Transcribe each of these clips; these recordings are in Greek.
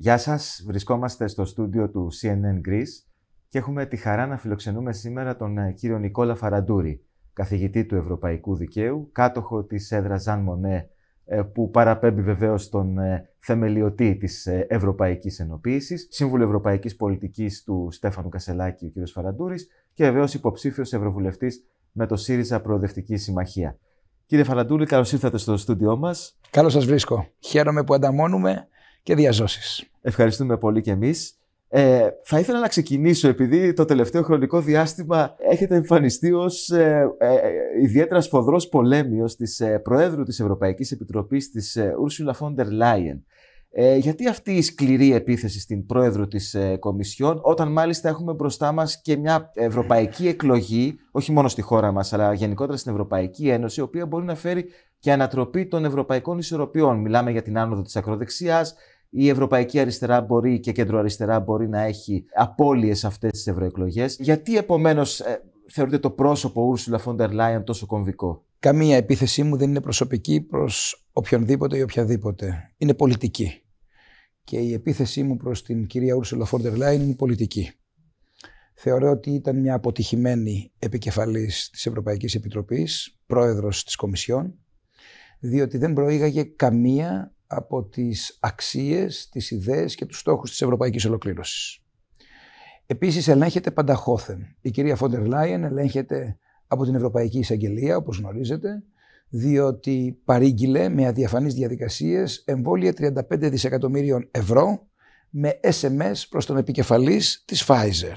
Γεια σας, βρισκόμαστε στο στούντιο του CNN Greece και έχουμε τη χαρά να φιλοξενούμε σήμερα τον ε, κύριο Νικόλα Φαραντούρη, καθηγητή του Ευρωπαϊκού Δικαίου, κάτοχο της ΕΔΡΑ Ζαν Μονέ, που παραπέμπει βεβαίως τον ε, θεμελιωτή της ε, Ευρωπαϊκής Ενοποίησης, Σύμβουλο Ευρωπαϊκής Πολιτικής του Στέφανου Κασελάκη, ο κύριος Φαραντούρης, και βεβαίως υποψήφιος Ευρωβουλευτής με το ΣΥΡΙΖΑ Προοδευτική Συμμαχία. Κύριε Φαραντούρη, καλώς ήρθατε στο στούντιό μας. Καλώς σας βρίσκω. Χαίρομαι που ανταμώνουμε και διαζώσεις. Ευχαριστούμε πολύ κι εμείς. Ε, θα ήθελα να ξεκινήσω επειδή το τελευταίο χρονικό διάστημα έχετε εμφανιστεί ως ε, ε, ε, ιδιαίτερα σφοδρός πολέμιος της Προέδρου της Ευρωπαϊκής Επιτροπής της Ursula von der Leyen. Ε, γιατί αυτή η σκληρή επίθεση στην πρόεδρο της ε, Κομισιόν, όταν μάλιστα έχουμε μπροστά μας και μια ευρωπαϊκή εκλογή, όχι μόνο στη χώρα μας, αλλά γενικότερα στην Ευρωπαϊκή Ένωση, η οποία μπορεί να φέρει και ανατροπή των ευρωπαϊκών ισορροπιών. Μιλάμε για την άνοδο της ακροδεξιάς, η ευρωπαϊκή αριστερά μπορεί και κεντροαριστερά μπορεί να έχει απώλειες αυτές τις ευρωεκλογές. Γιατί επομένως ε, θεωρείται το πρόσωπο Ούρσουλα Φόντερ Λάιον τόσο κομβικό. Καμία επίθεσή μου δεν είναι προσωπική προς οποιονδήποτε ή οποιαδήποτε. Είναι πολιτική. Και η επίθεσή μου προς την κυρία Ούρσουλα Φόντερ Λάιν είναι πολιτική. Θεωρώ ότι ήταν μια αποτυχημένη επικεφαλής της Ευρωπαϊκής Επιτροπής, πρόεδρος της Κομισιόν, διότι δεν προήγαγε καμία από τις αξίες, τις ιδέες και τους στόχους της ευρωπαϊκής ολοκλήρωσης. Επίσης ελέγχεται πανταχώθεν. Η κυρία Φόντερ Λάιεν ελέγχεται από την Ευρωπαϊκή Εισαγγελία, όπως γνωρίζετε, διότι παρήγγειλε με αδιαφανείς διαδικασίες εμβόλια 35 δισεκατομμύριων ευρώ με SMS προς τον επικεφαλής της Pfizer.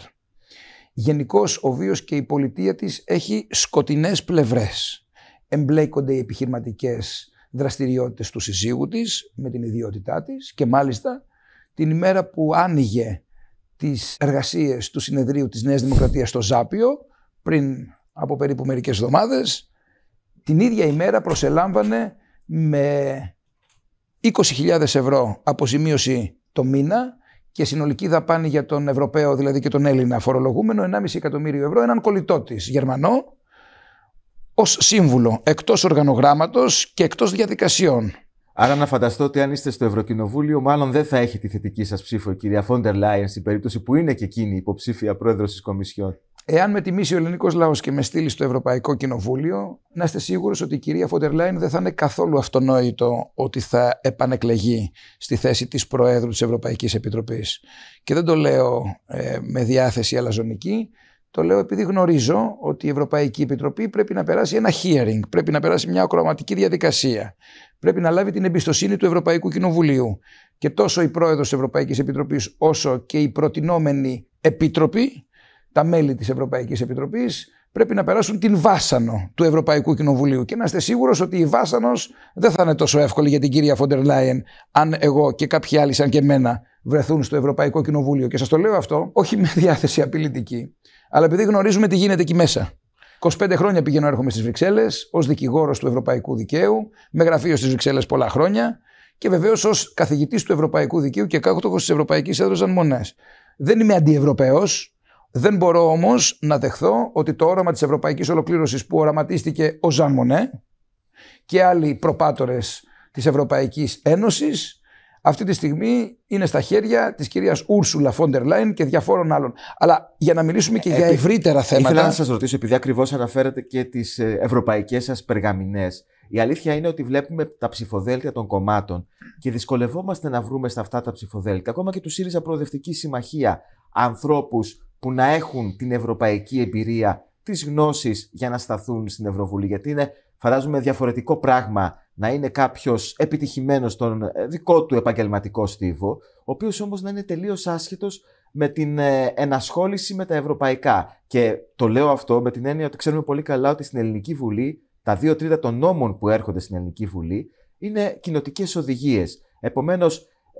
Γενικώς ο βίος και η πολιτεία της έχει σκοτεινές πλευρές. Εμπλέκονται οι επιχειρηματικές δραστηριότητες του συζύγου της με την ιδιότητά της και μάλιστα την ημέρα που άνοιγε τις εργασίες του συνεδρίου της Νέας Δημοκρατίας στο Ζάπιο πριν από περίπου μερικές εβδομάδες, την ίδια ημέρα προσελάμβανε με 20.000 ευρώ αποζημίωση το μήνα και συνολική δαπάνη για τον Ευρωπαίο, δηλαδή και τον Έλληνα φορολογούμενο, 1,5 εκατομμύριο ευρώ, έναν κολλητό της Γερμανό, ως σύμβουλο, εκτός οργανογράμματος και εκτός διαδικασιών. Άρα να φανταστώ ότι αν είστε στο Ευρωκοινοβούλιο, μάλλον δεν θα έχει τη θετική σας ψήφο η κυρία Φόντερ Λάιεν, στην περίπτωση που είναι και εκείνη υποψήφια πρόεδρος της Κομισιόν. Εάν με τιμήσει ο ελληνικός λαός και με στείλει στο Ευρωπαϊκό Κοινοβούλιο, να είστε σίγουροι ότι η κυρία Φοντερ Λάιν δεν θα είναι καθόλου αυτονόητο ότι θα επανεκλεγεί στη θέση της Προέδρου της Ευρωπαϊκής Επιτροπής. Και δεν το λέω ε, με διάθεση αλαζονική, το λέω επειδή γνωρίζω ότι η Ευρωπαϊκή Επιτροπή πρέπει να περάσει ένα hearing, πρέπει να περάσει μια ακροαματική διαδικασία. Πρέπει να λάβει την εμπιστοσύνη του Ευρωπαϊκού Κοινοβουλίου. Και τόσο η πρόεδρος της Ευρωπαϊκής Επιτροπής, όσο και η προτινόμενη επιτροπή τα μέλη της Ευρωπαϊκής Επιτροπής πρέπει να περάσουν την βάσανο του Ευρωπαϊκού Κοινοβουλίου. Και να είστε σίγουρος ότι η βάσανος δεν θα είναι τόσο εύκολη για την κυρία Φόντερ Λάιεν αν εγώ και κάποιοι άλλοι σαν και εμένα βρεθούν στο Ευρωπαϊκό Κοινοβούλιο. Και σας το λέω αυτό όχι με διάθεση απειλητική, αλλά επειδή γνωρίζουμε τι γίνεται εκεί μέσα. 25 χρόνια πηγαίνω έρχομαι στις Βρυξέλλες ως δικηγόρος του Ευρωπαϊκού Δικαίου, με γραφείο στις Βρυξέλλες πολλά χρόνια και βεβαίως ως καθηγητής του Ευρωπαϊκού Δικαίου και κάκοτοχο της Ευρωπαϊκής Έδρας Μονέ. Δεν είμαι αντιευρωπαίος, δεν μπορώ όμως να δεχθώ ότι το όραμα της ευρωπαϊκής ολοκλήρωσης που οραματίστηκε ο Ζαν Μονέ και άλλοι προπάτορες της Ευρωπαϊκής Ένωσης αυτή τη στιγμή είναι στα χέρια της κυρίας Ούρσουλα Φόντερ Λάιν και διαφόρων άλλων. Αλλά για να μιλήσουμε και ε, για ευρύτερα θέματα. Ήθελα να σας ρωτήσω, επειδή ακριβώς αναφέρατε και τις ε, ευρωπαϊκές σας περγαμηνές. Η αλήθεια είναι ότι βλέπουμε τα ψηφοδέλτια των κομμάτων και δυσκολευόμαστε να βρούμε στα αυτά τα ψηφοδέλτια, ακόμα και του ΣΥΡΙΖΑ Προοδευτική Συμμαχία, ανθρώπους που να έχουν την ευρωπαϊκή εμπειρία, τις γνώσεις για να σταθούν στην Ευρωβουλή. Γιατί είναι, φαντάζομαι, διαφορετικό πράγμα να είναι κάποιος επιτυχημένος στον ε, δικό του επαγγελματικό στίβο, ο οποίος όμως να είναι τελείως άσχετος με την ε, ενασχόληση με τα ευρωπαϊκά. Και το λέω αυτό με την έννοια ότι ξέρουμε πολύ καλά ότι στην Ελληνική Βουλή τα δύο τρίτα των νόμων που έρχονται στην Ελληνική Βουλή είναι κοινοτικές οδηγίες. Επομένως,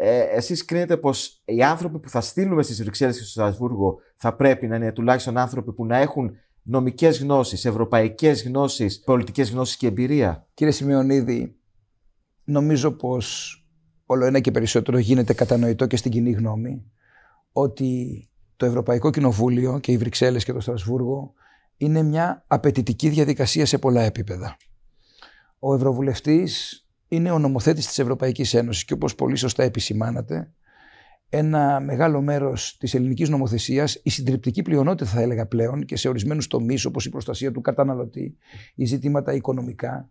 ε, εσείς κρίνετε πως οι άνθρωποι που θα στείλουμε στις Βρυξέλλες και στο Στρασβούργο θα πρέπει να είναι τουλάχιστον άνθρωποι που να έχουν νομικές γνώσεις, ευρωπαϊκές γνώσεις, πολιτικές γνώσεις και εμπειρία. Κύριε Σημειονίδη, νομίζω πως όλο ένα και περισσότερο γίνεται κατανοητό και στην κοινή γνώμη ότι το Ευρωπαϊκό Κοινοβούλιο και οι Βρυξέλλες και το Στρασβούργο είναι μια απαιτητική διαδικασία σε πολλά επίπεδα. Ο Ευρωβουλευτής είναι ο νομοθέτης της Ευρωπαϊκής Ένωσης και όπως πολύ σωστά επισημάνατε, ένα μεγάλο μέρος της ελληνικής νομοθεσίας η συντριπτική πλειονότητα θα έλεγα πλέον και σε ορισμένους τομείς όπως η προστασία του καταναλωτή, οι ζητήματα οικονομικά,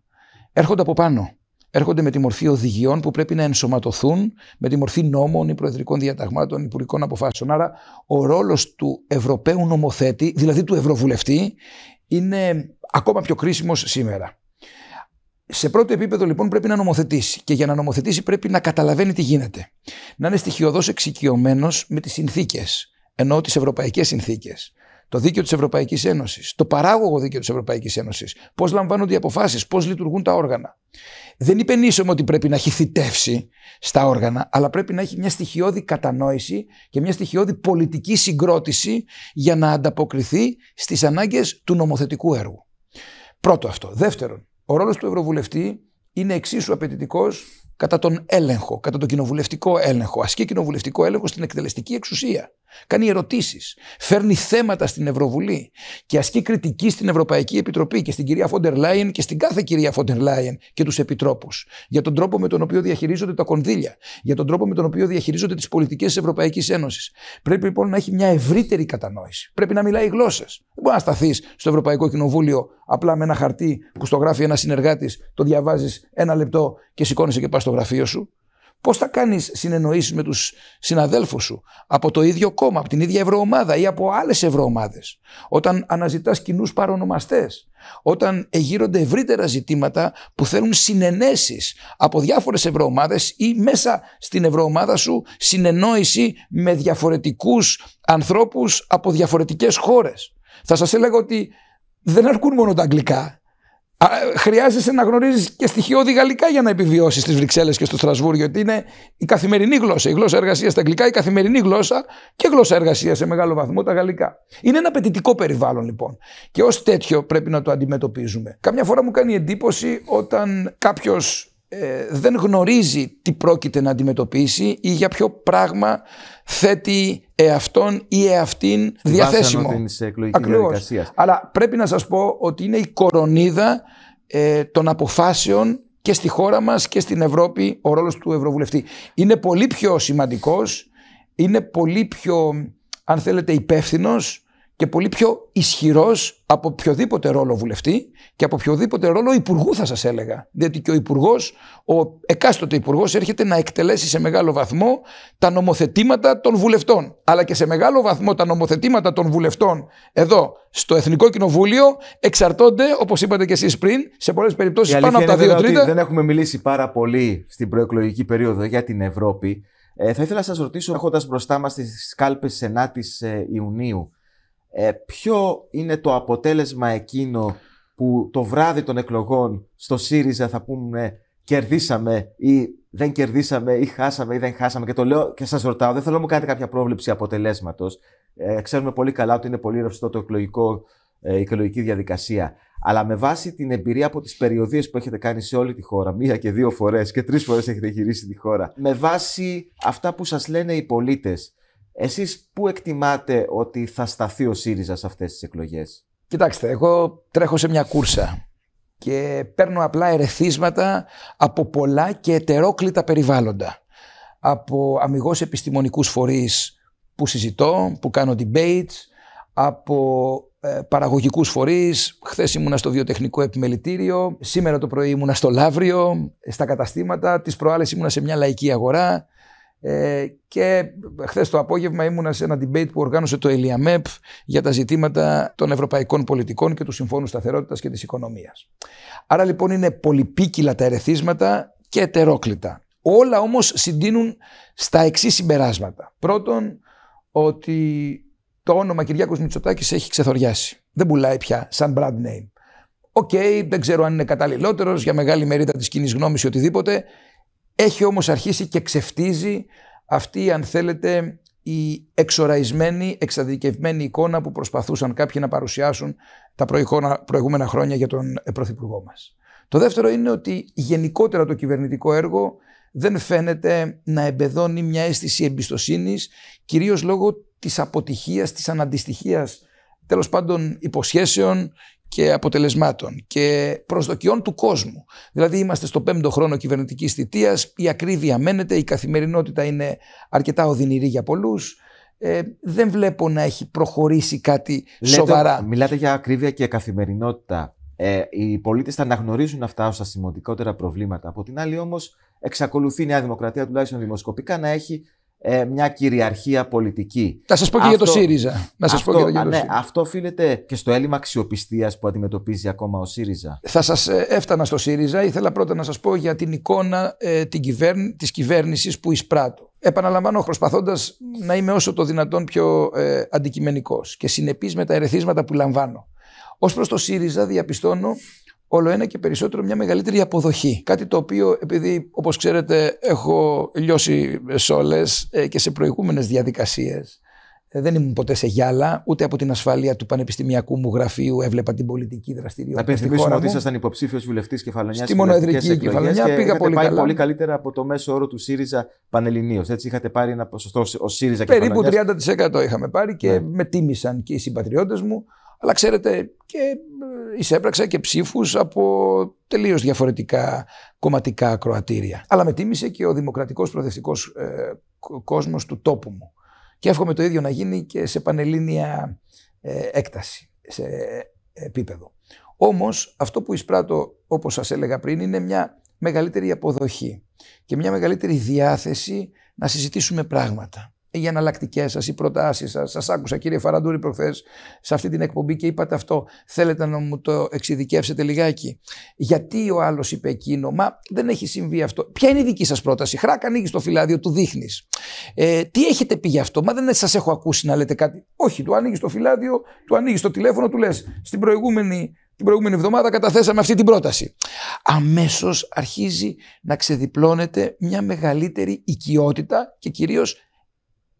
έρχονται από πάνω. Έρχονται με τη μορφή οδηγιών που πρέπει να ενσωματωθούν με τη μορφή νόμων ή προεδρικών διαταγμάτων, υπουργικών αποφάσεων. Άρα, ο ρόλος του Ευρωπαίου νομοθέτη, δηλαδή του Ευρωβουλευτή, είναι ακόμα πιο κρίσιμος σήμερα. Σε πρώτο επίπεδο λοιπόν πρέπει να νομοθετήσει και για να νομοθετήσει πρέπει να καταλαβαίνει τι γίνεται. Να είναι στοιχειοδός εξοικειωμένος με τις συνθήκες, ενώ τις ευρωπαϊκές συνθήκες. Το δίκαιο της Ευρωπαϊκής Ένωσης, το παράγωγο δίκαιο της Ευρωπαϊκής Ένωσης, πώς λαμβάνονται οι αποφάσεις, πώς λειτουργούν τα όργανα. Δεν υπενήσουμε ότι πρέπει να έχει θητεύσει στα όργανα, αλλά πρέπει να έχει μια στοιχειώδη κατανόηση και μια στοιχειώδη πολιτική συγκρότηση για να ανταποκριθεί στις ανάγκες του νομοθετικού έργου. Πρώτο αυτό. Δεύτερον, ο ρόλος του Ευρωβουλευτή είναι εξίσου απαιτητικός κατά τον έλεγχο, κατά τον κοινοβουλευτικό έλεγχο. Ασκεί κοινοβουλευτικό έλεγχο στην εκτελεστική εξουσία. Κάνει ερωτήσεις, φέρνει θέματα στην Ευρωβουλή και ασκεί κριτική στην Ευρωπαϊκή Επιτροπή και στην κυρία Φόντερ Λάιεν και στην κάθε κυρία Φόντερ Λάιεν και τους επιτρόπους για τον τρόπο με τον οποίο διαχειρίζονται τα κονδύλια, για τον τρόπο με τον οποίο διαχειρίζονται τις πολιτικές της Ευρωπαϊκής Ένωσης. Πρέπει λοιπόν να έχει μια ευρύτερη κατανόηση. Πρέπει να μιλάει γλώσσες. Δεν μπορείς να σταθείς στο Ευρωπαϊκό Κοινοβούλιο απλά με ένα χαρτί που στο γράφει ένας συνεργάτης, το διαβάζεις ένα λεπτό και σηκώνει και πας στο γραφείο σου. Πώς θα κάνεις συνεννοήσεις με τους συναδέλφους σου από το ίδιο κόμμα, από την ίδια ευρωομάδα ή από άλλες ευρωομάδες. Όταν αναζητάς κοινούς παρονομαστές, Όταν εγείρονται ευρύτερα ζητήματα που θέλουν συνενέσεις από διάφορες ευρωομάδες ή μέσα στην ευρωομάδα σου συνεννόηση με διαφορετικούς ανθρώπους από διαφορετικές χώρες. Θα σας έλεγα ότι δεν αρκούν μόνο τα αγγλικά χρειάζεσαι να γνωρίζεις και στοιχειώδη γαλλικά για να επιβιώσεις στις Βρυξέλλες και στο Στρασβούργο, ότι είναι η καθημερινή γλώσσα. Η γλώσσα εργασίας στα αγγλικά, η καθημερινή γλώσσα και γλώσσα εργασίας σε μεγάλο βαθμό τα γαλλικά. Είναι ένα απαιτητικό περιβάλλον λοιπόν. Και ως τέτοιο πρέπει να το αντιμετωπίζουμε. Καμιά φορά μου κάνει εντύπωση όταν κάποιος ε, δεν γνωρίζει τι πρόκειται να αντιμετωπίσει ή για ποιο πράγμα θέτει εαυτόν ή εαυτήν διαθέσιμο. Ακριβώς. Αλλά πρέπει να σας πω ότι είναι η κορονίδα ε, των αποφάσεων και στη χώρα μας και στην Ευρώπη ο ρόλος του Ευρωβουλευτή. Είναι πολύ πιο σημαντικός, είναι πολύ πιο αν θέλετε υπεύθυνος και πολύ πιο ισχυρός από οποιοδήποτε ρόλο βουλευτή και από οποιοδήποτε ρόλο υπουργού, θα σας έλεγα. Διότι και ο υπουργός, ο εκάστοτε υπουργός, έρχεται να εκτελέσει σε μεγάλο βαθμό τα νομοθετήματα των βουλευτών. Αλλά και σε μεγάλο βαθμό τα νομοθετήματα των βουλευτών εδώ στο Εθνικό Κοινοβούλιο εξαρτώνται, όπως είπατε και εσείς πριν, σε πολλές περιπτώσεις πάνω από τα δύο τρίτα. Δεν έχουμε μιλήσει πάρα πολύ στην προεκλογική περίοδο για την Ευρώπη. Ε, θα ήθελα να σας ρωτήσω, έχοντας μπροστά μας τις κάλπες 9 ε, Ιουνίου, ε, ποιο είναι το αποτέλεσμα εκείνο που το βράδυ των εκλογών στο ΣΥΡΙΖΑ θα πούμε κερδίσαμε ή δεν κερδίσαμε ή χάσαμε ή δεν χάσαμε και το λέω και σας ρωτάω, δεν θέλω να μου κάνετε κάποια πρόβλεψη αποτελέσματος. Ε, ξέρουμε πολύ καλά ότι είναι πολύ ρευστό το εκλογικό, ε, η εκλογική διαδικασία. Αλλά με βάση την εμπειρία από τις περιοδίες που έχετε κάνει σε όλη τη χώρα, μία και δύο φορές και τρεις φορές έχετε γυρίσει τη χώρα, με βάση αυτά που σας λένε οι πολίτες, εσείς πού εκτιμάτε ότι θα σταθεί ο ΣΥΡΙΖΑ σε αυτές τις εκλογές. Κοιτάξτε, εγώ τρέχω σε μια κούρσα και παίρνω απλά ερεθίσματα από πολλά και ετερόκλητα περιβάλλοντα. Από αμυγός επιστημονικούς φορείς που συζητώ, που κάνω debates, από ε, παραγωγικούς φορείς. Χθες ήμουνα στο βιοτεχνικό επιμελητήριο, σήμερα το πρωί ήμουνα στο Λαύριο, ε, στα καταστήματα, τις προάλλες ήμουνα σε μια λαϊκή αγορά. Ε, και χθες το απόγευμα ήμουνα σε ένα debate που οργάνωσε το ΕΛΙΑΜΕΠ για τα ζητήματα των ευρωπαϊκών πολιτικών και του Συμφώνου Σταθερότητας και της Οικονομίας. Άρα λοιπόν είναι πολυπίκυλα τα ερεθίσματα και ετερόκλητα. Όλα όμως συντείνουν στα εξή συμπεράσματα. Πρώτον, ότι το όνομα Κυριάκος Μητσοτάκης έχει ξεθοριάσει. Δεν πουλάει πια σαν brand name. Οκ, okay, δεν ξέρω αν είναι καταλληλότερος για μεγάλη μερίδα της κοινής γνώμης ή οτιδήποτε. Έχει όμως αρχίσει και ξεφτίζει αυτή, αν θέλετε, η εξοραϊσμένη, εξαδικευμένη εικόνα που προσπαθούσαν κάποιοι να παρουσιάσουν τα προηγούμενα χρόνια για τον ε, Πρωθυπουργό μας. Το δεύτερο είναι ότι γενικότερα το κυβερνητικό έργο δεν φαίνεται να εμπεδώνει μια αίσθηση εμπιστοσύνης, κυρίως λόγω της αποτυχίας, της αναντιστοιχίας τέλος πάντων υποσχέσεων και αποτελεσμάτων και προσδοκιών του κόσμου. Δηλαδή είμαστε στο πέμπτο χρόνο κυβερνητικής θητείας, η ακρίβεια μένεται, η καθημερινότητα είναι αρκετά οδυνηρή για πολλούς. Ε, δεν βλέπω να έχει προχωρήσει κάτι Λέτε, σοβαρά. Μιλάτε για ακρίβεια και καθημερινότητα. Ε, οι πολίτες θα αναγνωρίζουν αυτά ως τα σημαντικότερα προβλήματα. Από την άλλη όμως εξακολουθεί η Νέα Δημοκρατία τουλάχιστον δημοσκοπικά να έχει ε, μια κυριαρχία πολιτική. Θα σας πω και για το ΣΥΡΙΖΑ. Να σας αυτό, πω και για το ναι, ΣΥΡΙΖΑ. αυτό οφείλεται και στο έλλειμμα αξιοπιστίας που αντιμετωπίζει ακόμα ο ΣΥΡΙΖΑ. Θα σας ε, έφτανα στο ΣΥΡΙΖΑ. Ήθελα πρώτα να σας πω για την εικόνα ε, την της κυβέρνησης που εισπράττω. Επαναλαμβάνω, προσπαθώντας να είμαι όσο το δυνατόν πιο ε, αντικειμενικός και συνεπής με τα ερεθίσματα που λαμβάνω. Ως προς το ΣΥΡΙΖΑ, διαπιστώνω όλο ένα και περισσότερο μια μεγαλύτερη αποδοχή. Κάτι το οποίο, επειδή όπως ξέρετε έχω λιώσει σόλες ε, και σε προηγούμενες διαδικασίες, ε, δεν ήμουν ποτέ σε γυάλα, ούτε από την ασφάλεια του πανεπιστημιακού μου γραφείου έβλεπα την πολιτική δραστηριότητα. Να πενθυμίσω ότι ήσασταν υποψήφιος βουλευτής κεφαλαιονιά στη Μονοεδρική Κεφαλονιά. πήγα πολύ πάει πολύ καλύτερα από το μέσο όρο του ΣΥΡΙΖα πανελληνίως. Έτσι είχατε πάρει ένα ποσοστό ο ΣΥΡΙΖΑ Περίπου 30% είχαμε πάρει και ναι. με τίμησαν και οι συμπατριώτες μου. Αλλά ξέρετε, και ε, εισέπραξα και ψήφους από τελείως διαφορετικά κομματικά ακροατήρια. Αλλά με τίμησε και ο δημοκρατικός προοδευτικός ε, κόσμος κόσμος του τόπου μου. Και εύχομαι το ίδιο να γίνει και σε πανελλήνια ε, έκταση, σε επίπεδο. Όμως, αυτό που εισπράττω, όπως σας έλεγα πριν, είναι μια μεγαλύτερη αποδοχή και μια μεγαλύτερη διάθεση να συζητήσουμε πράγματα οι εναλλακτικές σας, οι προτάσεις σας. Σας άκουσα, κύριε Φαραντούρη, προχθές σε αυτή την εκπομπή και είπατε αυτό. Θέλετε να μου το εξειδικεύσετε λιγάκι. Γιατί ο άλλος είπε εκείνο, Μα δεν έχει συμβεί αυτό. Ποια είναι η δική σας πρόταση. Χράκα, ανοίγεις το φυλάδιο, του δείχνεις. Ε, τι έχετε πει γι' αυτό, Μα δεν σας έχω ακούσει να λέτε κάτι. Όχι, του ανοίγεις το φυλάδιο, του ανοίγεις το τηλέφωνο, του λες. Στην προηγούμενη την προηγούμενη εβδομάδα καταθέσαμε αυτή την πρόταση. Αμέσως αρχίζει να ξεδιπλώνεται μια μεγαλύτερη οικειότητα και κυρίως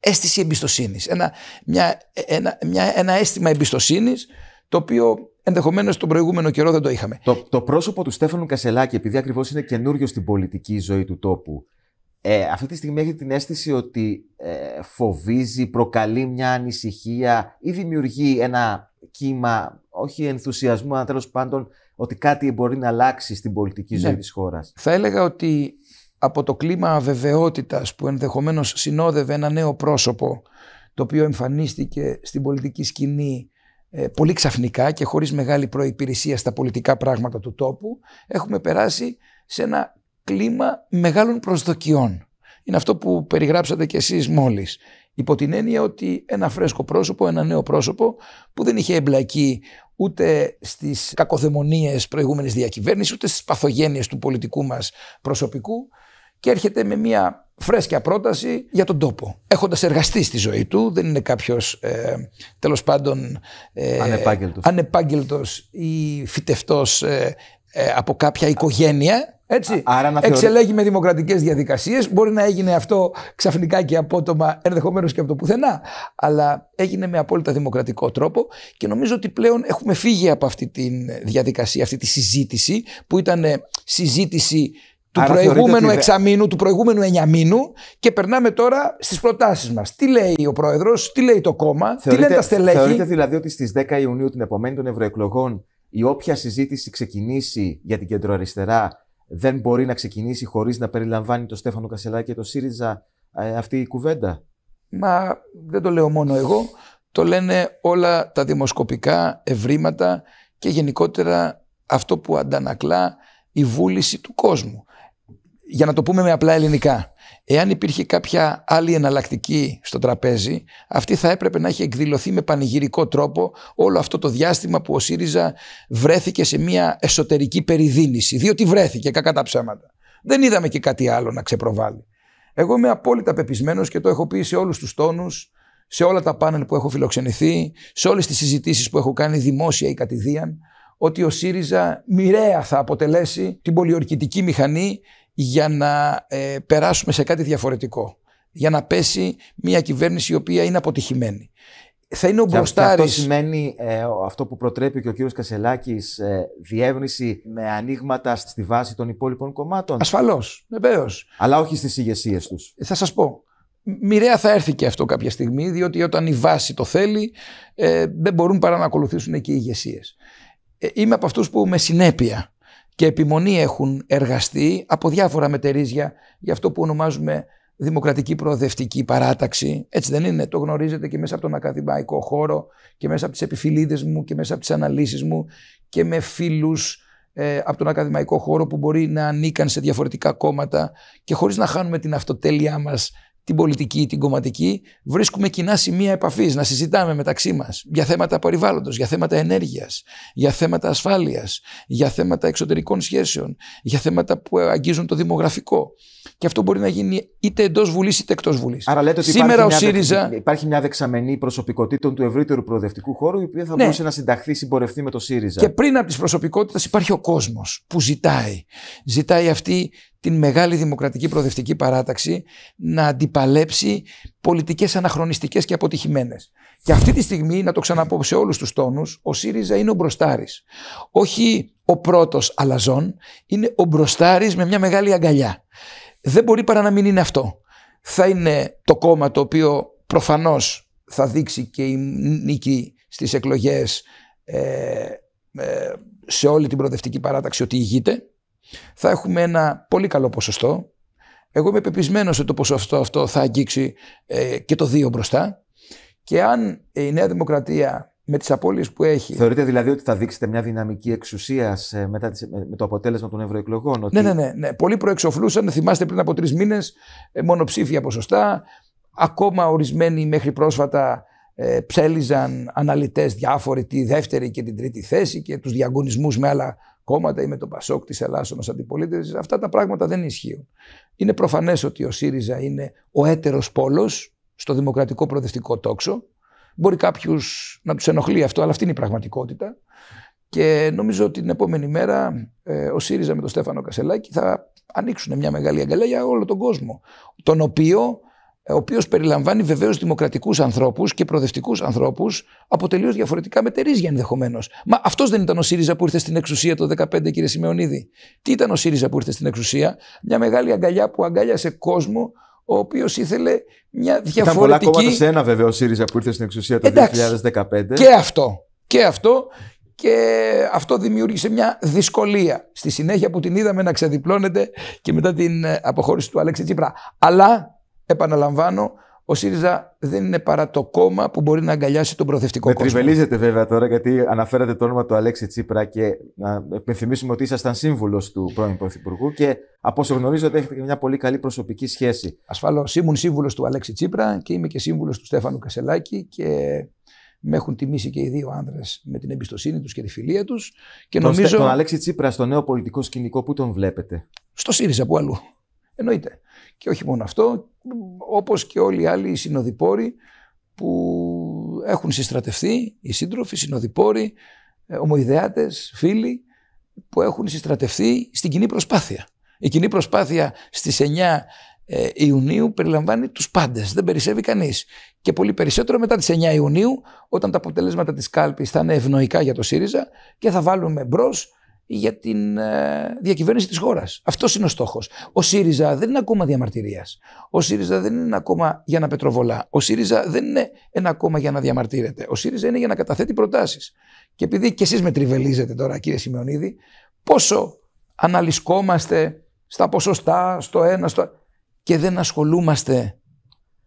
αίσθηση εμπιστοσύνης. Ένα, μια, ένα, μια, ένα αίσθημα εμπιστοσύνης το οποίο ενδεχομένως τον προηγούμενο καιρό δεν το είχαμε. Το, το πρόσωπο του Στέφανου Κασελάκη, επειδή ακριβώς είναι καινούριο στην πολιτική ζωή του τόπου, ε, αυτή τη στιγμή έχει την αίσθηση ότι ε, φοβίζει, προκαλεί μια ανησυχία ή δημιουργεί ένα κύμα, όχι ενθουσιασμού, αλλά τέλος πάντων ότι κάτι μπορεί να αλλάξει στην πολιτική ναι. ζωή της τη Θα έλεγα ότι από το κλίμα αβεβαιότητας που ενδεχομένως συνόδευε ένα νέο πρόσωπο το οποίο εμφανίστηκε στην πολιτική σκηνή ε, πολύ ξαφνικά και χωρίς μεγάλη προϋπηρεσία στα πολιτικά πράγματα του τόπου έχουμε περάσει σε ένα κλίμα μεγάλων προσδοκιών. Είναι αυτό που περιγράψατε κι εσείς μόλις. Υπό την έννοια ότι ένα φρέσκο πρόσωπο, ένα νέο πρόσωπο που δεν είχε εμπλακεί ούτε στις κακοδαιμονίες προηγούμενης διακυβέρνησης, ούτε στις παθογένειες του πολιτικού μας προσωπικού, και έρχεται με μια φρέσκια πρόταση για τον τόπο. Έχοντας εργαστεί στη ζωή του, δεν είναι κάποιος ε, τέλος πάντων ε, ανεπάγγελτος. ή φυτευτός ε, ε, από κάποια οικογένεια. Έτσι, Άρα εξελέγει με δημοκρατικές διαδικασίες. Μπορεί να έγινε αυτό ξαφνικά και απότομα, ενδεχομένως και από το πουθενά. Αλλά έγινε με απόλυτα δημοκρατικό τρόπο και νομίζω ότι πλέον έχουμε φύγει από αυτή τη διαδικασία, αυτή τη συζήτηση που ήταν ε, συζήτηση του Άρα προηγούμενου εξαμήνου, του προηγούμενου εννιαμήνου και περνάμε τώρα στις προτάσεις μας. Τι λέει ο πρόεδρος, τι λέει το κόμμα, τι λένε τα στελέχη. Θεωρείτε δηλαδή ότι στις 10 Ιουνίου την επομένη των ευρωεκλογών η όποια συζήτηση ξεκινήσει για την κεντροαριστερά δεν μπορεί να ξεκινήσει χωρίς να περιλαμβάνει το Στέφανο Κασελάκη και το ΣΥΡΙΖΑ ε, αυτή η κουβέντα. Μα δεν το λέω μόνο εγώ. Το λένε όλα τα δημοσκοπικά ευρήματα και γενικότερα αυτό που αντανακλά η βούληση του κόσμου για να το πούμε με απλά ελληνικά, εάν υπήρχε κάποια άλλη εναλλακτική στο τραπέζι, αυτή θα έπρεπε να έχει εκδηλωθεί με πανηγυρικό τρόπο όλο αυτό το διάστημα που ο ΣΥΡΙΖΑ βρέθηκε σε μια εσωτερική περιδίνηση. Διότι βρέθηκε, κακά τα ψέματα. Δεν είδαμε και κάτι άλλο να ξεπροβάλλει. Εγώ είμαι απόλυτα πεπισμένος και το έχω πει σε όλους τους τόνους, σε όλα τα πάνελ που έχω φιλοξενηθεί, σε όλες τις συζητήσεις που έχω κάνει δημόσια ή κατηδίαν, ότι ο ΣΥΡΙΖΑ μοιραία θα αποτελέσει την πολιορκητική μηχανή για να ε, περάσουμε σε κάτι διαφορετικό. Για να πέσει μια κυβέρνηση η οποία είναι αποτυχημένη. Θα είναι ο μπροστάρη. αυτό σημαίνει ε, αυτό που προτρέπει και ο κύριος Κασελάκης ε, με ανοίγματα στη βάση των υπόλοιπων κομμάτων. Ασφαλώς, βεβαίως. Αλλά όχι στις ηγεσίες τους. Θα σας πω. Μοιραία θα έρθει και αυτό κάποια στιγμή, διότι όταν η βάση το θέλει, ε, δεν μπορούν παρά να ακολουθήσουν και οι ηγεσίες. είμαι από αυτούς που με συνέπεια και επιμονή έχουν εργαστεί από διάφορα μετερίζια για αυτό που ονομάζουμε δημοκρατική προοδευτική παράταξη. Έτσι δεν είναι. Το γνωρίζετε και μέσα από τον ακαδημαϊκό χώρο και μέσα από τις επιφυλίδες μου και μέσα από τις αναλύσεις μου και με φίλους ε, από τον ακαδημαϊκό χώρο που μπορεί να ανήκαν σε διαφορετικά κόμματα και χωρίς να χάνουμε την αυτοτέλειά μας την πολιτική, την κομματική, βρίσκουμε κοινά σημεία επαφής, να συζητάμε μεταξύ μας για θέματα περιβάλλοντος, για θέματα ενέργειας, για θέματα ασφάλειας, για θέματα εξωτερικών σχέσεων, για θέματα που αγγίζουν το δημογραφικό. Και αυτό μπορεί να γίνει είτε εντός Βουλής είτε εκτός Βουλής. Άρα λέτε ότι Σήμερα υπάρχει, ο ΣΥΡΙΖΑ... μια, υπάρχει μια δεξαμενή προσωπικότητων του ευρύτερου προοδευτικού χώρου, η οποία θα ναι. μπορούσε να συνταχθεί, συμπορευτεί με το ΣΥΡΙΖΑ. Και πριν από τις προσωπικότητες υπάρχει ο κόσμος που ζητάει. Ζητάει αυτή την μεγάλη δημοκρατική προοδευτική παράταξη να αντιπαλέψει πολιτικές αναχρονιστικές και αποτυχημένες. Και αυτή τη στιγμή, να το ξαναπώ σε όλους τους τόνους, ο ΣΥΡΙΖΑ είναι ο μπροστάρης. Όχι ο πρώτος αλαζόν, είναι ο μπροστάρης με μια μεγάλη αγκαλιά. Δεν μπορεί παρά να μην είναι αυτό. Θα είναι το κόμμα το οποίο προφανώς θα δείξει και η νίκη στις εκλογές ε, ε σε όλη την προοδευτική παράταξη ότι ηγείται θα έχουμε ένα πολύ καλό ποσοστό. Εγώ είμαι πεπισμένος ότι το ποσοστό αυτό θα αγγίξει ε, και το 2 μπροστά. Και αν ε, η Νέα Δημοκρατία με τις απώλειες που έχει... Θεωρείτε δηλαδή ότι θα δείξετε μια δυναμική εξουσίας μετά τις, με, το αποτέλεσμα των ευρωεκλογών. Ναι, ότι... Ναι, ναι, ναι, ναι. Πολλοί προεξοφλούσαν, θυμάστε πριν από τρεις μήνες, ε, μονοψήφια ποσοστά. Ακόμα ορισμένοι μέχρι πρόσφατα ε, ψέλιζαν αναλυτές διάφοροι τη δεύτερη και την τρίτη θέση και τους διαγωνισμούς με άλλα κόμματα ή με το Πασόκ της ω Αντιπολίτευσης. Αυτά τα πράγματα δεν ισχύουν. Είναι προφανές ότι ο ΣΥΡΙΖΑ είναι ο έτερος πόλος στο δημοκρατικό προοδευτικό τόξο. Μπορεί κάποιο να τους ενοχλεί αυτό, αλλά αυτή είναι η πραγματικότητα. Και νομίζω ότι την επόμενη μέρα ε, ο ΣΥΡΙΖΑ με τον Στέφανο Κασελάκη θα ανοίξουν μια μεγάλη αγκαλιά για όλο τον κόσμο. Τον οποίο ο οποίος περιλαμβάνει βεβαίως δημοκρατικούς ανθρώπους και προοδευτικούς ανθρώπους από τελείως διαφορετικά μετερίζια ενδεχομένως. Μα αυτός δεν ήταν ο ΣΥΡΙΖΑ που ήρθε στην εξουσία το 2015 κύριε Σιμεωνίδη. Τι ήταν ο ΣΥΡΙΖΑ που ήρθε στην εξουσία, μια μεγάλη αγκαλιά που αγκάλιασε κόσμο ο οποίος ήθελε μια διαφορετική. Ήταν πολλά κόμματα σε ένα βέβαια ο ΣΥΡΙΖΑ που ήρθε στην εξουσία το 2015. Και αυτό. Και αυτό. Και αυτό δημιούργησε μια δυσκολία στη συνέχεια που την είδαμε να ξεδιπλώνεται και μετά την ε, αποχώρηση του Αλέξη Τσίπρα. Αλλά επαναλαμβάνω, ο ΣΥΡΙΖΑ δεν είναι παρά το κόμμα που μπορεί να αγκαλιάσει τον προοδευτικό με κόσμο. Τριβελίζετε βέβαια τώρα, γιατί αναφέρατε το όνομα του Αλέξη Τσίπρα και να υπενθυμίσουμε ότι ήσασταν σύμβουλος του πρώην Πρωθυπουργού και από όσο γνωρίζω ότι έχετε και μια πολύ καλή προσωπική σχέση. Ασφαλώς. Ήμουν σύμβουλος του Αλέξη Τσίπρα και είμαι και σύμβουλος του Στέφανου Κασελάκη και με έχουν τιμήσει και οι δύο άνδρες με την εμπιστοσύνη τους και τη φιλία τους. Και τον, νομίζω... τον Αλέξη Τσίπρα στο νέο πολιτικό σκηνικό, πού τον βλέπετε. Στο ΣΥΡΙΖΑ, που αλλού. Εννοείται. Και όχι μόνο αυτό, όπως και όλοι οι άλλοι συνοδοιπόροι που έχουν συστρατευτεί, οι σύντροφοι, συνοδοιπόροι, ε, ομοειδεάτες, φίλοι, που έχουν συστρατευτεί στην κοινή προσπάθεια. Η κοινή προσπάθεια στις 9 ε, Ιουνίου περιλαμβάνει τους πάντες, δεν περισσεύει κανείς. Και πολύ περισσότερο μετά τις 9 Ιουνίου, όταν τα αποτελέσματα της κάλπης θα είναι ευνοϊκά για το ΣΥΡΙΖΑ και θα βάλουμε μπρος για την ε, διακυβέρνηση της χώρας. Αυτός είναι ο στόχος. Ο ΣΥΡΙΖΑ δεν είναι ακόμα διαμαρτυρίας. Ο ΣΥΡΙΖΑ δεν είναι ακόμα για να πετροβολά. Ο ΣΥΡΙΖΑ δεν είναι ένα ακόμα για να διαμαρτύρεται. Ο ΣΥΡΙΖΑ είναι για να καταθέτει προτάσεις. Και επειδή και εσείς με τριβελίζετε τώρα κύριε Σιμεωνίδη, πόσο αναλυσκόμαστε στα ποσοστά, στο ένα, στο... και δεν ασχολούμαστε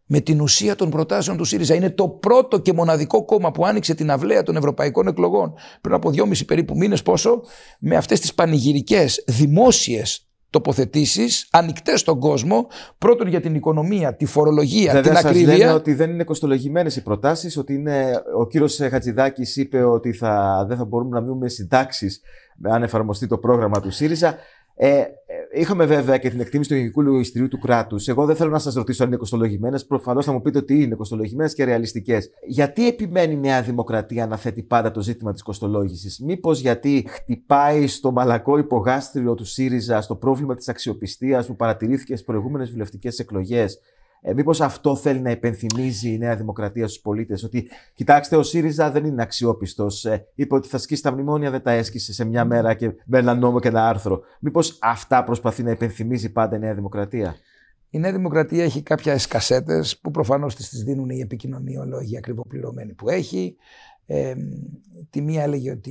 με την ουσία των προτάσεων του ΣΥΡΙΖΑ. Είναι το πρώτο και μοναδικό κόμμα που άνοιξε την αυλαία των ευρωπαϊκών εκλογών πριν από δυόμιση περίπου μήνες πόσο, με αυτές τις πανηγυρικές δημόσιες τοποθετήσεις ανοιχτές στον κόσμο, πρώτον για την οικονομία, τη φορολογία, Βέβαια, την ακρίβεια. ακρίβεια. Λένε ότι δεν είναι κοστολογημένες οι προτάσεις, ότι είναι. Ο κύριος Χατζηδάκης είπε ότι θα, δεν θα μπορούμε να μείνουμε συντάξεις αν εφαρμοστεί το πρόγραμμα του ΣΥΡΙΖΑ. Ε, ε, είχαμε βέβαια και την εκτίμηση του γενικού λογιστηρίου του κράτους. Εγώ δεν θέλω να σας ρωτήσω αν είναι κοστολογημένες. Προφανώς θα μου πείτε ότι είναι κοστολογημένες και ρεαλιστικές. Γιατί επιμένει η Νέα Δημοκρατία να θέτει πάντα το ζήτημα της κοστολόγησης, Μήπως γιατί χτυπάει στο μαλακό υπογάστριο του ΣΥΡΙΖΑ στο πρόβλημα της αξιοπιστίας που παρατηρήθηκε στις προηγούμενες βουλευτικές εκλογές ε, Μήπως αυτό θέλει να υπενθυμίζει η Νέα Δημοκρατία στους πολίτες, ότι κοιτάξτε, ο ΣΥΡΙΖΑ δεν είναι αξιόπιστος. Ε, είπε ότι θα σκίσει τα μνημόνια, δεν τα έσκησε σε μια μέρα και με ένα νόμο και ένα άρθρο. Μήπως αυτά προσπαθεί να υπενθυμίζει πάντα η Νέα Δημοκρατία. Η Νέα Δημοκρατία έχει κάποια εσκασέτες που προφανώς τις δίνουν οι επικοινωνιολόγοι ακριβοπληρωμένοι που έχει, ε, τη μία έλεγε ότι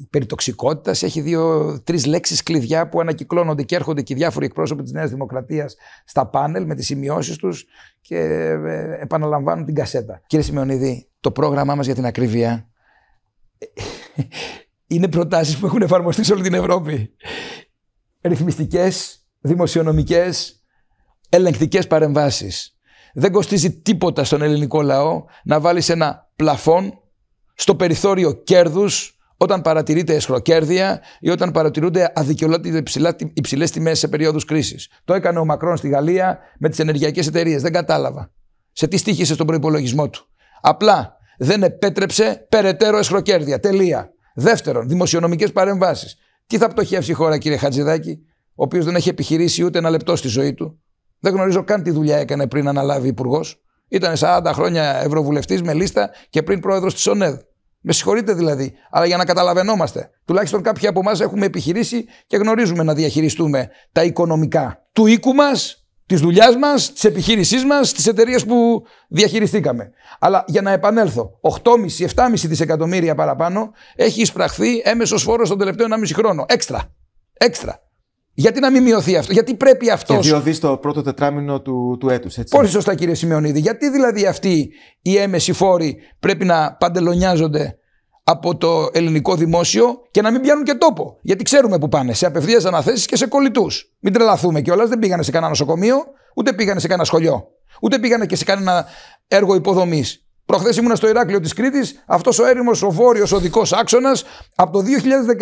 η περιτοξικότητας έχει δύο-τρει λέξεις κλειδιά που ανακυκλώνονται και έρχονται και διάφοροι εκπρόσωποι της Νέας Δημοκρατίας στα πάνελ με τις σημειώσεις τους και ε, επαναλαμβάνουν την κασέτα. Κύριε Σημεωνίδη, το πρόγραμμά μας για την ακρίβεια ε, είναι προτάσεις που έχουν εφαρμοστεί σε όλη την Ευρώπη. Ρυθμιστικές, δημοσιονομικές, ελεγκτικές παρεμβάσεις. Δεν κοστίζει τίποτα στον ελληνικό λαό να βάλει ένα πλαφόν στο περιθώριο κέρδους όταν παρατηρείται εσχροκέρδια ή όταν παρατηρούνται αδικαιολόγητε υψηλές τιμές σε περίοδου κρίσης. Το έκανε ο Μακρόν στη Γαλλία με τις ενεργειακές εταιρείες. Δεν κατάλαβα. Σε τι στήχησε στον προπολογισμό του. Απλά δεν επέτρεψε περαιτέρω εσχροκέρδια. Τελεία. Δεύτερον, δημοσιονομικές παρεμβάσεις. Τι θα πτωχεύσει η χώρα, κύριε Χατζηδάκη, ο οποίος δεν έχει επιχειρήσει ούτε ένα λεπτό στη ζωή του. Δεν γνωρίζω καν τι δουλειά έκανε πριν αναλάβει υπουργός. Ήταν 40 χρόνια ευρωβουλευτής με λίστα και πριν πρόεδρος της ΟΝΕΔ. Με συγχωρείτε δηλαδή, αλλά για να καταλαβαίνόμαστε. Τουλάχιστον κάποιοι από εμάς έχουμε επιχειρήσει και γνωρίζουμε να διαχειριστούμε τα οικονομικά του οίκου μας, της δουλειάς μας, της επιχείρησής μας, της εταιρείας που διαχειριστήκαμε. Αλλά για να επανέλθω, 8,5-7,5 δισεκατομμύρια παραπάνω έχει εισπραχθεί έμεσος φόρος τον τελευταίο 1,5 χρόνο. Έξτρα. Έξτρα. Γιατί να μην μειωθεί αυτό, γιατί πρέπει αυτό. Και διωθεί το πρώτο τετράμινο του, του έτους, έτσι. Πολύ σωστά, κύριε Σιμεωνίδη. Γιατί δηλαδή αυτοί οι έμεση φόροι πρέπει να παντελονιάζονται από το ελληνικό δημόσιο και να μην πιάνουν και τόπο. Γιατί ξέρουμε που πάνε, σε απευθείας αναθέσεις και σε κολλητούς. Μην τρελαθούμε κιόλας, δεν πήγανε σε κανένα νοσοκομείο, ούτε πήγανε σε κανένα σχολείο, ούτε πήγανε και σε κανένα έργο υποδομής. Προχθές ήμουνα στο Ηράκλειο της Κρήτης, αυτός ο έρημος, ο βόρειος οδικό άξονας, από το 2019 δεν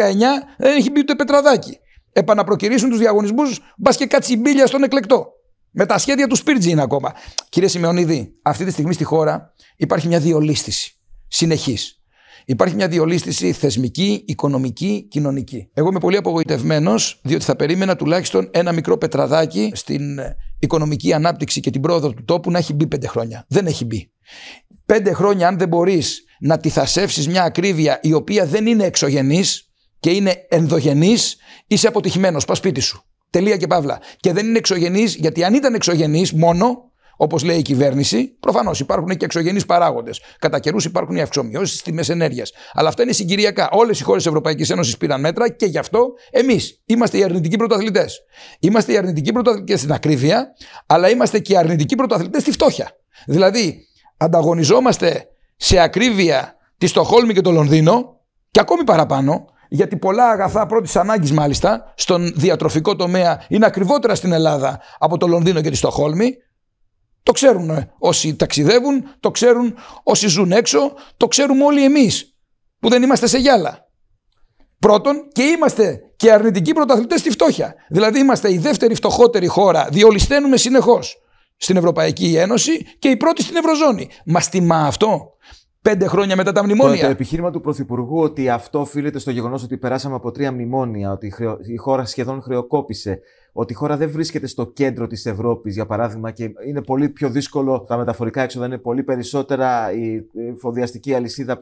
ε, έχει μπει ούτε πετραδάκι επαναπροκυρήσουν τους διαγωνισμούς, μπας και κάτσει στον εκλεκτό. Με τα σχέδια του Σπίρτζι είναι ακόμα. Κύριε Σιμεωνίδη, αυτή τη στιγμή στη χώρα υπάρχει μια διολίστηση. Συνεχής. Υπάρχει μια διολίστηση θεσμική, οικονομική, κοινωνική. Εγώ είμαι πολύ απογοητευμένος, διότι θα περίμενα τουλάχιστον ένα μικρό πετραδάκι στην ε, οικονομική ανάπτυξη και την πρόοδο του τόπου να έχει μπει πέντε χρόνια. Δεν έχει μπει. Πέντε χρόνια, αν δεν μπορείς να τη θασέψει μια ακρίβεια η οποία δεν είναι εξωγενής, και είναι ενδογενής, είσαι αποτυχημένος. Πας σπίτι σου. Τελεία και παύλα. Και δεν είναι εξωγενής, γιατί αν ήταν εξωγενής μόνο, όπως λέει η κυβέρνηση, προφανώς υπάρχουν και εξωγενείς παράγοντες. Κατά καιρούς υπάρχουν οι αυξομοιώσεις στι τιμές ενέργειας. Αλλά αυτά είναι συγκυριακά. Όλες οι χώρες της Ευρωπαϊκής Ένωσης πήραν μέτρα και γι' αυτό εμείς είμαστε οι αρνητικοί πρωταθλητές. Είμαστε οι αρνητικοί πρωταθλητές στην ακρίβεια, αλλά είμαστε και οι αρνητικοί πρωταθλητές στη φτώχεια. Δηλαδή, ανταγωνιζόμαστε σε ακρίβεια τη Στοχόλμη και το Λονδίνο και ακόμη παραπάνω, γιατί πολλά αγαθά πρώτης ανάγκης, μάλιστα, στον διατροφικό τομέα είναι ακριβότερα στην Ελλάδα από το Λονδίνο και τη Στοχόλμη. Το ξέρουν ε, όσοι ταξιδεύουν, το ξέρουν όσοι ζουν έξω, το ξέρουμε όλοι εμείς που δεν είμαστε σε γυάλα. Πρώτον, και είμαστε και αρνητικοί πρωταθλητές στη φτώχεια. Δηλαδή, είμαστε η δεύτερη φτωχότερη χώρα, διολυσταίνουμε συνεχώς στην Ευρωπαϊκή Ένωση και η πρώτη στην Ευρωζώνη. Μα τιμά αυτό πέντε χρόνια μετά τα μνημόνια. Το, επιχείρημα του Πρωθυπουργού ότι αυτό οφείλεται στο γεγονός ότι περάσαμε από τρία μνημόνια, ότι η χώρα σχεδόν χρεοκόπησε, ότι η χώρα δεν βρίσκεται στο κέντρο της Ευρώπης, για παράδειγμα, και είναι πολύ πιο δύσκολο τα μεταφορικά έξοδα, είναι πολύ περισσότερα η φοδιαστική αλυσίδα,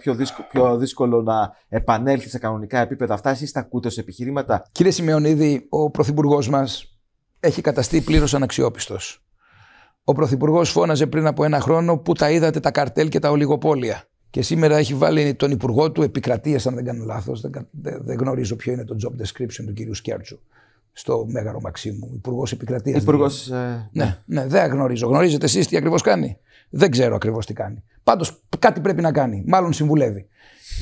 πιο, δύσκολο, να επανέλθει σε κανονικά επίπεδα. Αυτά εσείς τα ακούτε ως επιχειρήματα. Κύριε Σιμεωνίδη, ο Πρωθυπουργός μας έχει καταστεί πλήρως αναξιόπιστος. Ο Πρωθυπουργός φώναζε πριν από ένα χρόνο που τα είδατε τα καρτέλ και τα ολιγοπόλια και σήμερα έχει βάλει τον υπουργό του επικρατείας, αν δεν κάνω λάθος. Δεν, γνωρίζω ποιο είναι το job description του κυρίου Σκέρτσου στο Μέγαρο Μαξίμου. Υπουργός επικρατείας. Υπουργός. Δηλαδή. Ε... Ναι. ναι, ναι, δεν γνωρίζω. Γνωρίζετε εσείς τι ακριβώς κάνει. Δεν ξέρω ακριβώς τι κάνει. Πάντως κάτι πρέπει να κάνει. Μάλλον συμβουλεύει.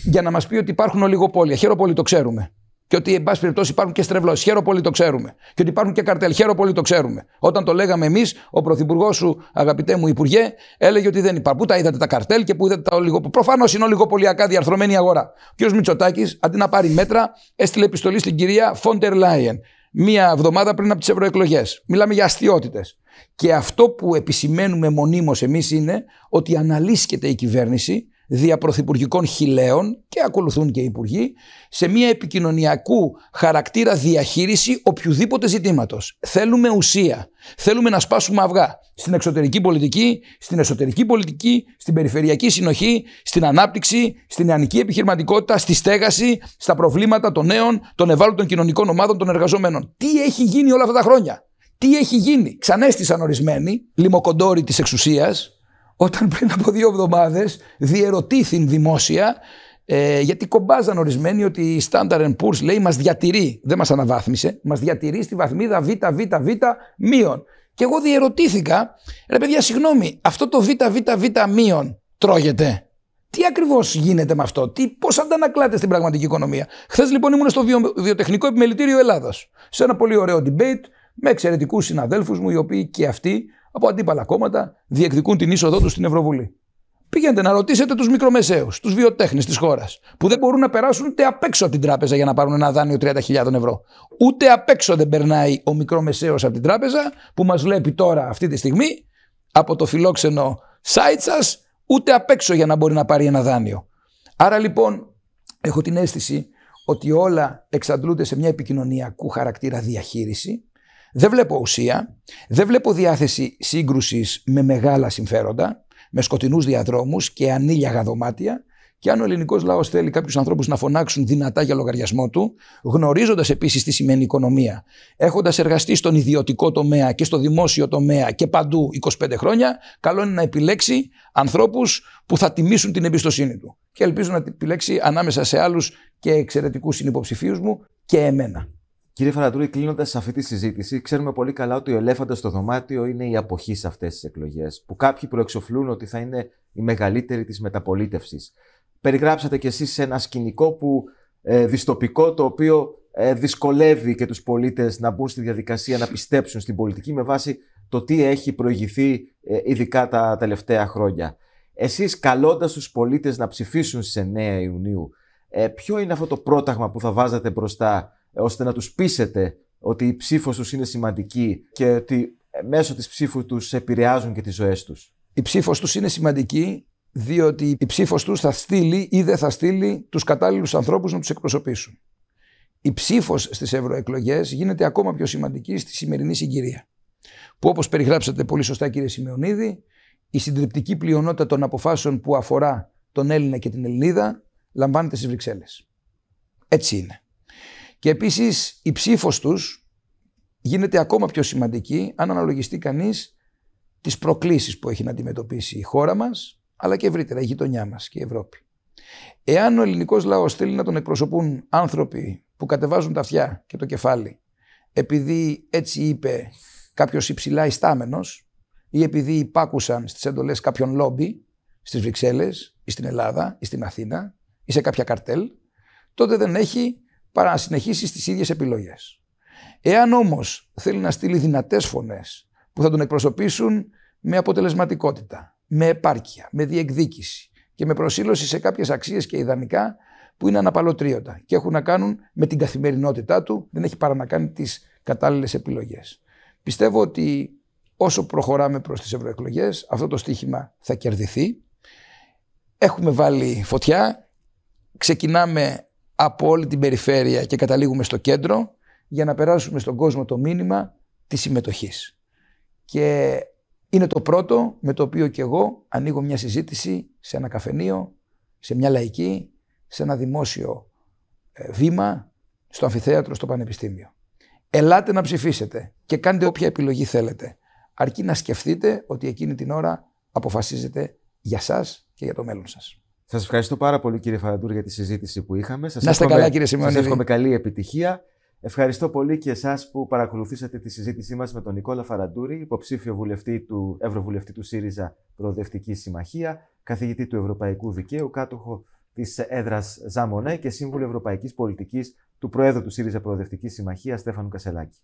Για να μας πει ότι υπάρχουν ολιγοπόλια. Χαίρομαι πολύ, το ξέρουμε. Και ότι, εν πάση περιπτώσει, υπάρχουν και στρεβλώσεις. χαίρο πολύ, το ξέρουμε. Και ότι υπάρχουν και καρτέλ. χαίρο πολύ, το ξέρουμε. Όταν το λέγαμε εμείς, ο πρωθυπουργός σου, αγαπητέ μου Υπουργέ, έλεγε ότι δεν υπάρχουν. Πού τα είδατε τα καρτέλ και πού είδατε τα ολιγοπολιακά. Προφανώς είναι ολιγοπολιακά διαρθρωμένη αγορά. Ο κ. Μητσοτάκης, αντί να πάρει μέτρα, έστειλε επιστολή στην κυρία Φόντερ Λάιεν μία εβδομάδα πριν από τις ευρωεκλογές. Μιλάμε για αστείωτητες. Και αυτό που επισημαίνουμε μονίμως εμείς είναι ότι αναλύσκεται η κυβέρνηση διαπροθυπουργικών χιλέων και ακολουθούν και οι υπουργοί σε μια επικοινωνιακού χαρακτήρα διαχείριση οποιοδήποτε ζητήματος. Θέλουμε ουσία. Θέλουμε να σπάσουμε αυγά στην εξωτερική πολιτική, στην εσωτερική πολιτική, στην περιφερειακή συνοχή, στην ανάπτυξη, στην ανική επιχειρηματικότητα, στη στέγαση, στα προβλήματα των νέων, των ευάλωτων κοινωνικών ομάδων, των εργαζομένων. Τι έχει γίνει όλα αυτά τα χρόνια. Τι έχει γίνει. Ξανέστησαν ορισμένοι, λιμοκοντόροι της εξουσίας, όταν πριν από δύο εβδομάδες διερωτήθην δημόσια ε, γιατί κομπάζαν ορισμένοι ότι η Standard Poor's λέει μας διατηρεί, δεν μας αναβάθμισε, μας διατηρεί στη βαθμίδα ΒΒΒ μείον. Και εγώ διερωτήθηκα, ρε παιδιά συγγνώμη, αυτό το ΒΒΒ μείον τρώγεται. Τι ακριβώς γίνεται με αυτό, τι, πώς αντανακλάται στην πραγματική οικονομία. Χθες λοιπόν ήμουν στο βιοτεχνικό επιμελητήριο Ελλάδα. Σε ένα πολύ ωραίο debate με εξαιρετικούς συναδέλφους μου, οι οποίοι και αυτοί από αντίπαλα κόμματα διεκδικούν την είσοδό τους στην Ευρωβουλή. Πηγαίνετε να ρωτήσετε τους μικρομεσαίους, τους βιοτέχνες της χώρας, που δεν μπορούν να περάσουν ούτε απ' έξω από την τράπεζα για να πάρουν ένα δάνειο 30.000 ευρώ. Ούτε απ' έξω δεν περνάει ο μικρομεσαίος από την τράπεζα, που μας βλέπει τώρα αυτή τη στιγμή από το φιλόξενο site σας, ούτε απ' έξω για να μπορεί να πάρει ένα δάνειο. Άρα λοιπόν, έχω την αίσθηση ότι όλα εξαντλούνται σε μια επικοινωνιακού χαρακτήρα διαχείριση δεν βλέπω ουσία, δεν βλέπω διάθεση σύγκρουσης με μεγάλα συμφέροντα, με σκοτεινούς διαδρόμους και ανήλιαγα δωμάτια. Και αν ο ελληνικός λαός θέλει κάποιους ανθρώπους να φωνάξουν δυνατά για λογαριασμό του, γνωρίζοντας επίσης τι σημαίνει οικονομία, έχοντας εργαστεί στον ιδιωτικό τομέα και στο δημόσιο τομέα και παντού 25 χρόνια, καλό είναι να επιλέξει ανθρώπους που θα τιμήσουν την εμπιστοσύνη του. Και ελπίζω να επιλέξει ανάμεσα σε άλλους και εξαιρετικούς συνυποψηφίους μου και εμένα. Κύριε Φαρατούρη, κλείνοντα αυτή τη συζήτηση, ξέρουμε πολύ καλά ότι ο ελέφαντα στο δωμάτιο είναι η αποχή σε αυτές τις εκλογές, που κάποιοι προεξοφλούν ότι θα είναι η μεγαλύτερη της μεταπολίτευσης. Περιγράψατε κι εσείς ένα σκηνικό που ε, δυστοπικό, το οποίο ε, δυσκολεύει και τους πολίτες να μπουν στη διαδικασία να πιστέψουν στην πολιτική με βάση το τι έχει προηγηθεί ε, ειδικά τα τελευταία χρόνια. Εσείς, καλώντας τους πολίτες να ψηφίσουν σε 9 Ιουνίου, ε, ποιο είναι αυτό το πρόταγμα που θα βάζατε μπροστά ώστε να τους πείσετε ότι η ψήφος τους είναι σημαντική και ότι μέσω της ψήφου τους επηρεάζουν και τις ζωές τους. Η ψήφος τους είναι σημαντική διότι η ψήφος τους θα στείλει ή δεν θα στείλει τους κατάλληλους ανθρώπους να τους εκπροσωπήσουν. Η ψήφος στις ευρωεκλογές γίνεται ακόμα πιο σημαντική στη σημερινή συγκυρία. Που όπως περιγράψατε πολύ σωστά κύριε Σημεωνίδη, η συντριπτική πλειονότητα των αποφάσεων που αφορά τον Έλληνα και την Ελληνίδα λαμβάνεται στις Βρυξέλλες. Έτσι είναι. Και επίσης η ψήφος τους γίνεται ακόμα πιο σημαντική αν αναλογιστεί κανείς τις προκλήσεις που έχει να αντιμετωπίσει η χώρα μας, αλλά και ευρύτερα η γειτονιά μας και η Ευρώπη. Εάν ο ελληνικός λαός θέλει να τον εκπροσωπούν άνθρωποι που κατεβάζουν τα αυτιά και το κεφάλι, επειδή έτσι είπε κάποιος υψηλά ιστάμενος ή επειδή υπάκουσαν στις εντολές κάποιων λόμπι στις Βρυξέλλες ή στην Ελλάδα ή στην Αθήνα ή σε κάποια καρτέλ, τότε δεν έχει παρά να συνεχίσει στις ίδιες επιλογές. Εάν όμως θέλει να στείλει δυνατές φωνές που θα τον εκπροσωπήσουν με αποτελεσματικότητα, με επάρκεια, με διεκδίκηση και με προσήλωση σε κάποιες αξίες και ιδανικά που είναι αναπαλωτρίωτα και έχουν να κάνουν με την καθημερινότητά του, δεν έχει παρά να κάνει τις κατάλληλες επιλογές. Πιστεύω ότι όσο προχωράμε προς τις ευρωεκλογές, αυτό το στίχημα θα κερδιθεί. Έχουμε βάλει φωτιά, ξεκινάμε από όλη την περιφέρεια και καταλήγουμε στο κέντρο για να περάσουμε στον κόσμο το μήνυμα της συμμετοχής. Και είναι το πρώτο με το οποίο και εγώ ανοίγω μια συζήτηση σε ένα καφενείο, σε μια λαϊκή, σε ένα δημόσιο ε, βήμα, στο αμφιθέατρο, στο πανεπιστήμιο. Ελάτε να ψηφίσετε και κάντε όποια επιλογή θέλετε. Αρκεί να σκεφτείτε ότι εκείνη την ώρα αποφασίζετε για σας και για το μέλλον σας. Σας ευχαριστώ πάρα πολύ, κύριε Φαραντούρ, για τη συζήτηση που είχαμε. Σας Να είστε καλά, κύριε Σιμώνη. Σας εύχομαι καλή επιτυχία. Ευχαριστώ πολύ και εσάς που παρακολουθήσατε τη συζήτησή μας με τον Νικόλα Φαραντούρη, υποψήφιο βουλευτή του Ευρωβουλευτή του ΣΥΡΙΖΑ Προοδευτική Συμμαχία, καθηγητή του Ευρωπαϊκού Δικαίου, κάτοχο της έδρας Ζαμονέ και σύμβουλο Ευρωπαϊκής Πολιτικής του Προέδρου του ΣΥΡΙΖΑ Προοδευτικής Συμμαχίας, Στέφανου Κασελάκη.